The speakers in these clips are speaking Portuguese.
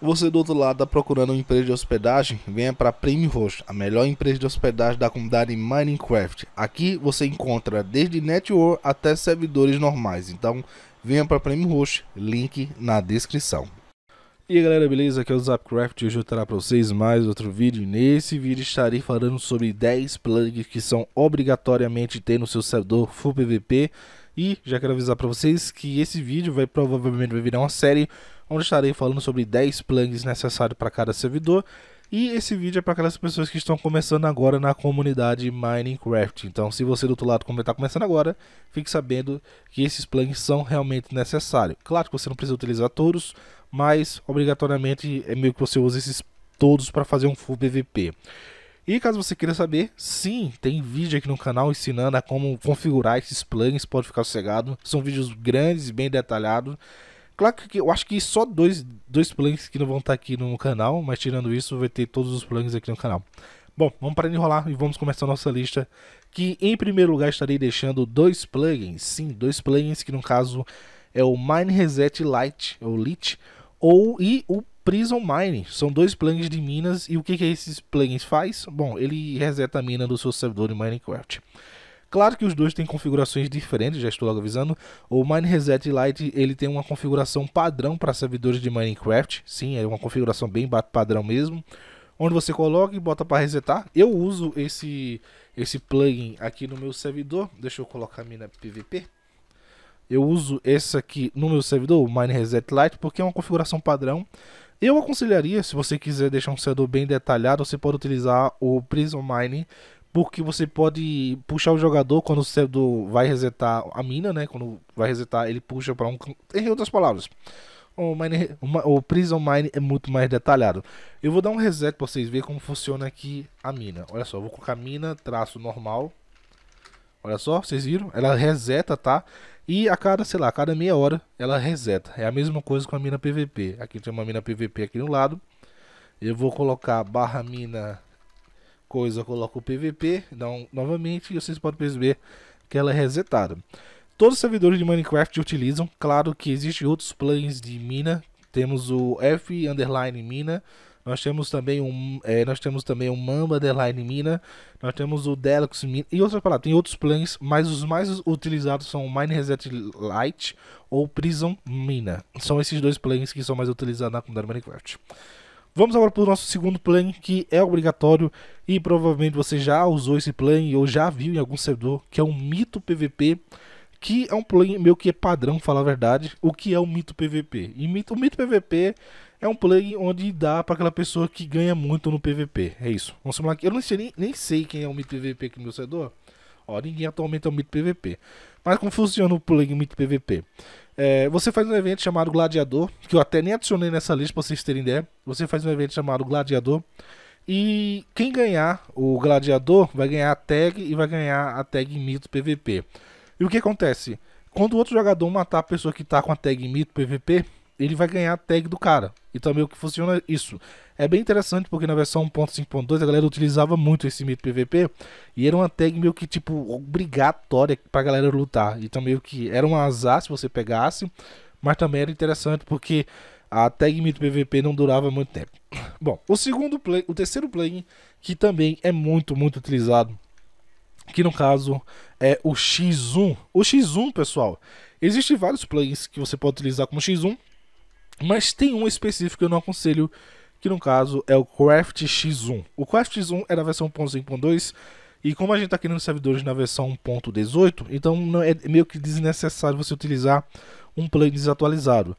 Você do outro lado está procurando uma empresa de hospedagem? Venha para Prêmio Host, a melhor empresa de hospedagem da comunidade Minecraft. Aqui você encontra desde network até servidores normais. Então, venha para Prêmio Host, link na descrição. E aí galera, beleza? Aqui é o Zapcraft e hoje eu trago para vocês mais outro vídeo. Nesse vídeo estarei falando sobre 10 plugins que são obrigatoriamente ter no seu servidor Full PVP. E já quero avisar para vocês que esse vídeo vai provavelmente vai virar uma série onde estarei falando sobre 10 plugins necessários para cada servidor. E esse vídeo é para aquelas pessoas que estão começando agora na comunidade Minecraft. Então, se você do outro lado está começando agora, fique sabendo que esses plugins são realmente necessários. Claro que você não precisa utilizar todos, mas obrigatoriamente é meio que você usa esses todos para fazer um full PVP. E caso você queira saber, sim, tem vídeo aqui no canal ensinando a como configurar esses plugins, pode ficar sossegado. São vídeos grandes e bem detalhados. Claro que eu acho que só dois, dois plugins que não vão estar tá aqui no canal, mas tirando isso, vai ter todos os plugins aqui no canal. Bom, vamos parar de enrolar e vamos começar a nossa lista, que em primeiro lugar estarei deixando dois plugins, sim, dois plugins que no caso é o Mine Reset Lite, ou Lite, ou e o Prison Mine. São dois plugins de minas e o que que esses plugins faz? Bom, ele reseta a mina do seu servidor em Minecraft. Claro que os dois têm configurações diferentes, já estou logo avisando. O Mine Reset Lite ele tem uma configuração padrão para servidores de Minecraft. Sim, é uma configuração bem padrão mesmo. Onde você coloca e bota para resetar. Eu uso esse, esse plugin aqui no meu servidor. Deixa eu colocar a mina PVP. Eu uso esse aqui no meu servidor, o Mine Reset Lite, porque é uma configuração padrão. Eu aconselharia, se você quiser deixar um servidor bem detalhado, você pode utilizar o Prism Mine porque você pode puxar o jogador quando o servidor vai resetar a mina, né? Quando vai resetar, ele puxa para um. Em outras palavras, o, mine, o Prison Mine é muito mais detalhado. Eu vou dar um reset para vocês verem como funciona aqui a mina. Olha só, vou colocar mina, traço normal. Olha só, vocês viram? Ela reseta, tá? E a cada, sei lá, a cada meia hora ela reseta. É a mesma coisa com a mina PVP. Aqui tem uma mina PVP aqui no lado. Eu vou colocar barra mina coisa, coloco o PVP, então, novamente, e vocês podem perceber que ela é resetada. Todos os servidores de Minecraft utilizam, claro que existem outros plugins de mina, temos o F underline mina, nós temos também um, é, nós temos também um Mamba Underline Mina, nós temos o Deluxe Mina e outra palavra Tem outros plugins, mas os mais utilizados são o Mine Reset Lite ou Prism Mina. São esses dois plugins que são mais utilizados na comunidade Minecraft. Vamos agora para o nosso segundo plugin que é obrigatório e provavelmente você já usou esse plugin ou já viu em algum servidor, que é o Mito PVP, que é um plugin meu que é padrão, falar a verdade, o que é o Mito PVP. E mito, o Mito PVP é um plugin onde dá para aquela pessoa que ganha muito no PVP. É isso. Vamos simular aqui. Eu não sei, nem, nem sei quem é o Mito PVP aqui no meu servidor. Ó, ninguém atualmente é o Mito PVP. Mas como funciona o Plague Meet PVP? É, você faz um evento chamado Gladiador, que eu até nem adicionei nessa lista pra vocês terem ideia. Você faz um evento chamado Gladiador. E quem ganhar o Gladiador vai ganhar a tag e vai ganhar a tag Mito PVP. E o que acontece? Quando o outro jogador matar a pessoa que tá com a tag Mito PVP, ele vai ganhar a tag do cara. Então meio que funciona isso. É bem interessante porque na versão 1.5.2 a galera utilizava muito esse mito PVP e era uma tag meio que tipo obrigatória pra galera lutar. Então meio que era um azar se você pegasse, mas também era interessante porque a tag mito PVP não durava muito tempo. Bom, o segundo play, o terceiro plugin que também é muito, muito utilizado, que no caso é o X1. O X1, pessoal, existem vários plugins que você pode utilizar como X1, mas tem um específico que eu não aconselho que no caso é o Craft X1. O Craft X1 é da versão 1.5.2 e como a gente está querendo servidores na versão 1.18, então não é meio que desnecessário você utilizar um plugin desatualizado.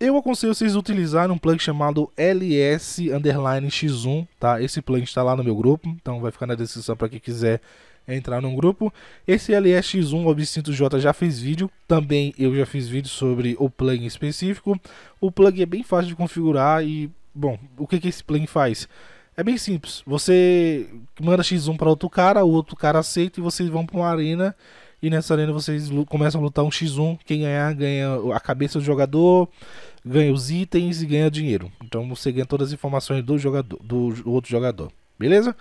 Eu aconselho vocês utilizarem um plugin chamado LS Underline X1, tá? Esse plugin está lá no meu grupo, então vai ficar na descrição para quem quiser entrar no grupo. Esse LSX1 Obstinto J já fez vídeo, também eu já fiz vídeo sobre o plugin específico. O plugin é bem fácil de configurar e Bom, o que, que esse play faz? É bem simples. Você manda X1 para outro cara, o outro cara aceita e vocês vão para uma arena. E nessa arena vocês começam a lutar um X1. Quem ganhar, ganha a cabeça do jogador, ganha os itens e ganha dinheiro. Então você ganha todas as informações do, jogador, do outro jogador. Beleza?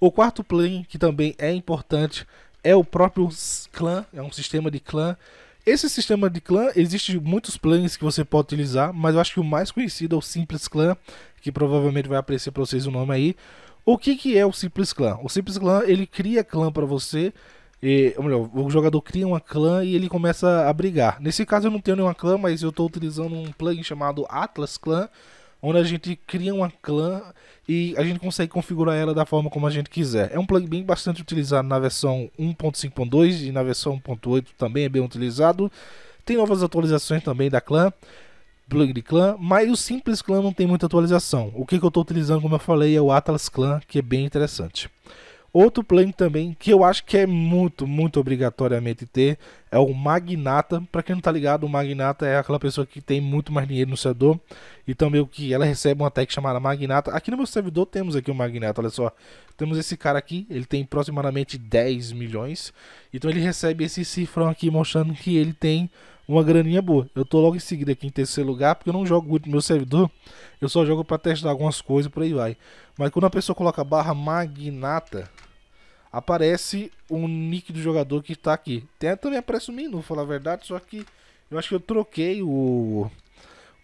O quarto play que também é importante, é o próprio clã. É um sistema de clã esse sistema de clã, existe muitos plugins que você pode utilizar, mas eu acho que o mais conhecido é o Simples clã que provavelmente vai aparecer para vocês o nome aí. O que, que é o Simples clã O Simples clã ele cria clã para você, e, ou melhor, o jogador cria uma clã e ele começa a brigar. Nesse caso eu não tenho nenhuma clã, mas eu estou utilizando um plugin chamado Atlas Clan, onde a gente cria uma clã e a gente consegue configurar ela da forma como a gente quiser. É um plugin bastante utilizado na versão 1.5.2 e na versão 1.8 também é bem utilizado. Tem novas atualizações também da clã, plugin de clã, mas o simples clã não tem muita atualização. O que, que eu estou utilizando, como eu falei, é o Atlas Clan, que é bem interessante. Outro plano também que eu acho que é muito, muito obrigatoriamente ter é o magnata. Para quem não tá ligado, o magnata é aquela pessoa que tem muito mais dinheiro no servidor. Então meio que ela recebe uma tag chamada magnata. Aqui no meu servidor temos aqui o um magnata, olha só. Temos esse cara aqui, ele tem aproximadamente 10 milhões. Então ele recebe esse cifrão aqui mostrando que ele tem uma graninha boa. Eu tô logo em seguida aqui em terceiro lugar, porque eu não jogo muito no meu servidor. Eu só jogo para testar algumas coisas por aí vai. Mas quando a pessoa coloca barra magnata, aparece o nick do jogador que está aqui. Tem, também aparece o menu, falar a verdade, só que eu acho que eu troquei o,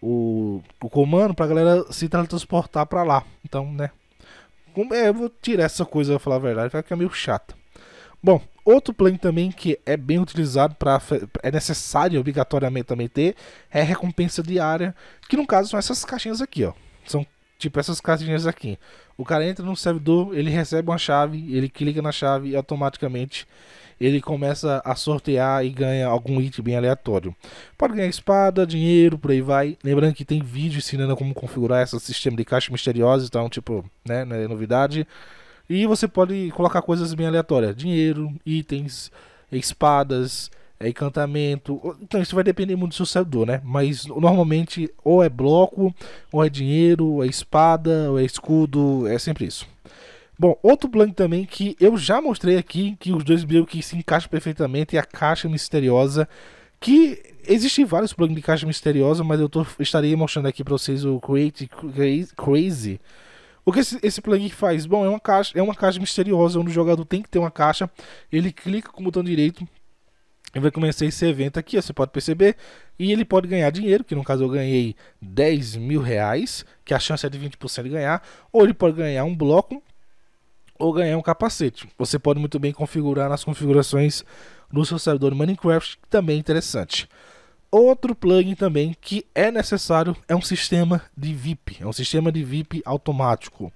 o, o comando pra galera se transportar pra lá. Então, né? É, eu vou tirar essa coisa, pra falar a verdade, vai ficar meio chata. Bom, outro plano também que é bem utilizado para é necessário obrigatoriamente também ter é recompensa diária, que no caso são essas caixinhas aqui, ó. São tipo essas casinhas aqui. O cara entra no servidor, ele recebe uma chave, ele clica na chave e automaticamente ele começa a sortear e ganha algum item bem aleatório. Pode ganhar espada, dinheiro, por aí vai. Lembrando que tem vídeo ensinando como configurar esse sistema de caixa misteriosa, então, tipo, né, não é novidade. E você pode colocar coisas bem aleatórias: dinheiro, itens, espadas, é encantamento. Então isso vai depender muito do seu servidor, né? Mas normalmente ou é bloco, ou é dinheiro, ou é espada, ou é escudo, é sempre isso. Bom, outro blank também que eu já mostrei aqui, que os dois meio que se encaixam perfeitamente, é a caixa misteriosa, que existem vários plugins de caixa misteriosa, mas eu tô, estarei mostrando aqui para vocês o Create Crazy. O que esse, esse plugin faz? Bom, é uma caixa, é uma caixa misteriosa onde o jogador tem que ter uma caixa. Ele clica com o botão direito eu vai começar esse evento aqui, você pode perceber. E ele pode ganhar dinheiro, que no caso eu ganhei 10 mil reais, que a chance é de 20% de ganhar. Ou ele pode ganhar um bloco, ou ganhar um capacete. Você pode muito bem configurar nas configurações do seu servidor Minecraft, que também é interessante. Outro plugin também que é necessário é um sistema de VIP, é um sistema de VIP automático.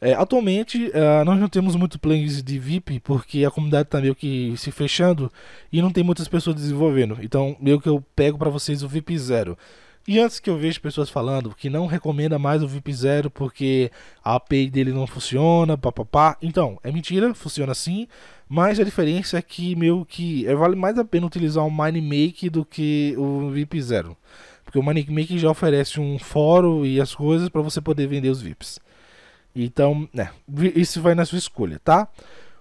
É, atualmente, uh, nós não temos muito plays de VIP, porque a comunidade tá meio que se fechando e não tem muitas pessoas desenvolvendo. Então, meio que eu pego para vocês o VIP zero. E antes que eu veja pessoas falando que não recomenda mais o VIP zero porque a API dele não funciona, papapá. Então, é mentira, funciona sim, mas a diferença é que meio que é, vale mais a pena utilizar o MineMake do que o VIP zero. Porque o MineMake já oferece um fórum e as coisas para você poder vender os VIPs. Então, né, isso vai na sua escolha, tá?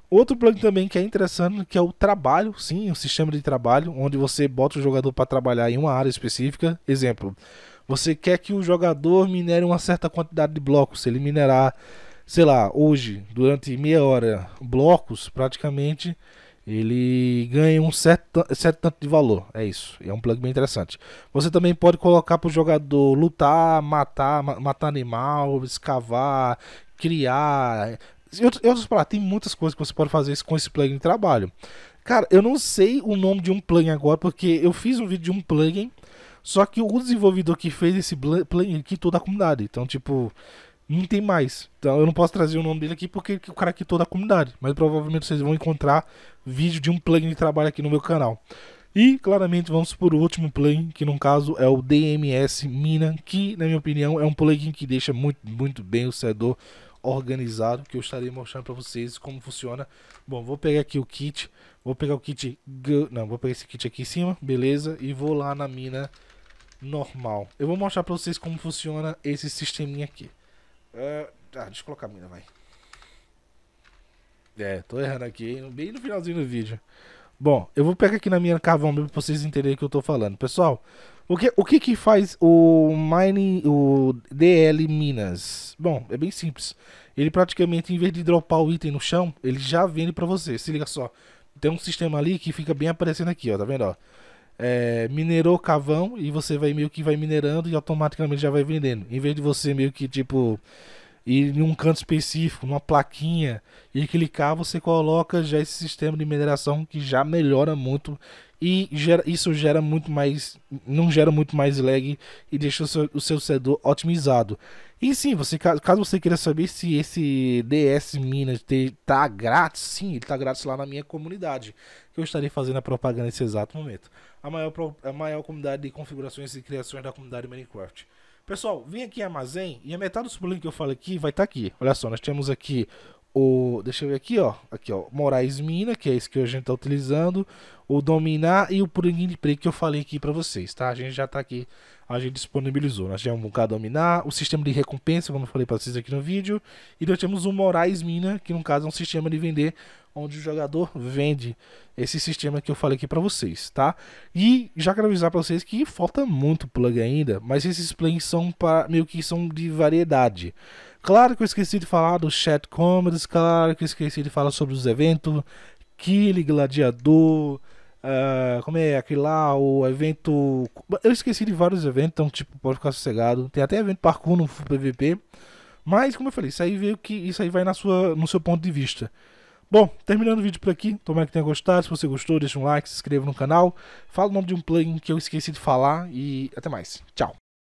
Outro plugin também que é interessante que é o trabalho, sim, o sistema de trabalho, onde você bota o jogador para trabalhar em uma área específica. Exemplo, você quer que o jogador minere uma certa quantidade de blocos. Se ele minerar, sei lá, hoje, durante meia hora, blocos, praticamente ele ganha um certo, certo tanto de valor. É isso. É um plugin bem interessante. Você também pode colocar para o jogador lutar, matar, matar animal, escavar, criar. Eu, eu falar, tem muitas coisas que você pode fazer com esse plugin de trabalho. Cara, eu não sei o nome de um plugin agora, porque eu fiz um vídeo de um plugin, só que o desenvolvedor que fez esse plugin aqui toda a comunidade. Então, tipo, não tem mais. Então eu não posso trazer o nome dele aqui porque o cara é toda a comunidade. Mas provavelmente vocês vão encontrar vídeo de um plugin de trabalho aqui no meu canal. E claramente vamos por o último plugin, que no caso é o DMS Mina, que na minha opinião é um plugin que deixa muito, muito bem o servidor organizado que eu estarei mostrando para vocês como funciona. Bom, vou pegar aqui o kit, vou pegar o kit, não, vou pegar esse kit aqui em cima, beleza, e vou lá na mina normal. Eu vou mostrar para vocês como funciona esse sisteminha aqui. Uh, ah, deixa eu colocar a mina, vai. É, tô errando aqui, bem no finalzinho do vídeo. Bom, eu vou pegar aqui na minha carvão mesmo pra vocês entenderem o que eu tô falando. Pessoal, o que, o que que faz o mining, o DL Minas? Bom, é bem simples. Ele praticamente, em vez de dropar o item no chão, ele já vende pra você. Se liga só, tem um sistema ali que fica bem aparecendo aqui, ó, tá vendo, ó? É, minerou cavão e você vai meio que vai minerando e automaticamente já vai vendendo. Em vez de você meio que, tipo e em um canto específico, numa plaquinha, e clicar, você coloca já esse sistema de mineração que já melhora muito e gera, isso gera muito mais, não gera muito mais lag e deixa o seu, o seu servidor otimizado. E sim, você caso você queira saber se esse DS Minas tá grátis, sim, ele tá grátis lá na minha comunidade, que eu estarei fazendo a propaganda nesse exato momento. A maior, a maior comunidade de configurações e criações da comunidade Minecraft. Pessoal, vim aqui em armazém e a metade do sublink que eu falo aqui vai estar tá aqui. Olha só, nós temos aqui o. Deixa eu ver aqui, ó. Aqui, ó. Moraes Mina, que é esse que a gente está utilizando. O Dominar e o Puringuim de Preto que eu falei aqui para vocês, tá? A gente já está aqui a gente disponibilizou. Nós temos um bocado dominar, o sistema de recompensa, como eu falei para vocês aqui no vídeo, e nós temos o Moraes Mina, que no caso é um sistema de vender, onde o jogador vende esse sistema que eu falei aqui para vocês, tá? E já quero avisar para vocês que falta muito plug ainda, mas esses plugins são para meio que são de variedade. Claro que eu esqueci de falar do chat commerce, claro que eu esqueci de falar sobre os eventos, Kill, Gladiador, ah, como é aquele lá, o evento. Eu esqueci de vários eventos, então, tipo, pode ficar sossegado. Tem até evento parkour no PVP. Mas, como eu falei, isso aí veio que isso aí vai na sua, no seu ponto de vista. Bom, terminando o vídeo por aqui. Tomara que tenha gostado. Se você gostou, deixa um like, se inscreva no canal. Fala o nome de um plugin que eu esqueci de falar. E até mais. Tchau.